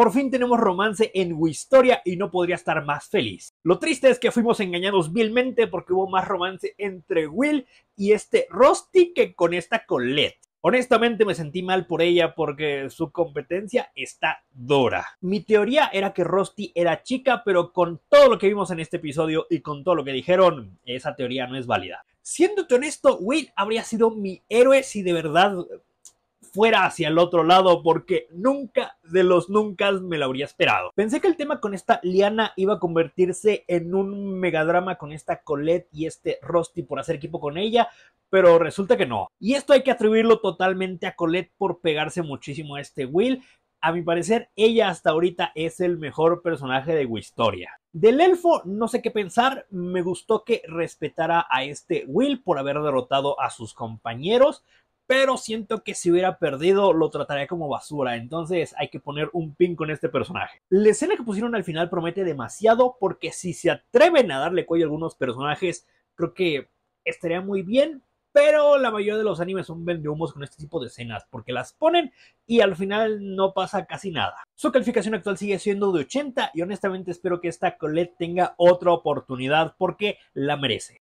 Por fin tenemos romance en Wistoria y no podría estar más feliz. Lo triste es que fuimos engañados vilmente porque hubo más romance entre Will y este Rusty que con esta Colette. Honestamente me sentí mal por ella porque su competencia está dora. Mi teoría era que Rusty era chica, pero con todo lo que vimos en este episodio y con todo lo que dijeron, esa teoría no es válida. Siéndote honesto, Will habría sido mi héroe si de verdad fuera hacia el otro lado porque nunca de los nunca me la habría esperado. Pensé que el tema con esta Liana iba a convertirse en un megadrama con esta Colette y este Rusty por hacer equipo con ella, pero resulta que no. Y esto hay que atribuirlo totalmente a Colette por pegarse muchísimo a este Will, a mi parecer, ella hasta ahorita es el mejor personaje de historia Del elfo, no sé qué pensar, me gustó que respetara a este Will por haber derrotado a sus compañeros, pero siento que si hubiera perdido lo trataría como basura, entonces hay que poner un pin con este personaje. La escena que pusieron al final promete demasiado porque si se atreven a darle cuello a algunos personajes, creo que estaría muy bien, pero la mayoría de los animes son vendehumos con este tipo de escenas, porque las ponen y al final no pasa casi nada. Su calificación actual sigue siendo de 80 y honestamente espero que esta Colette tenga otra oportunidad porque la merece.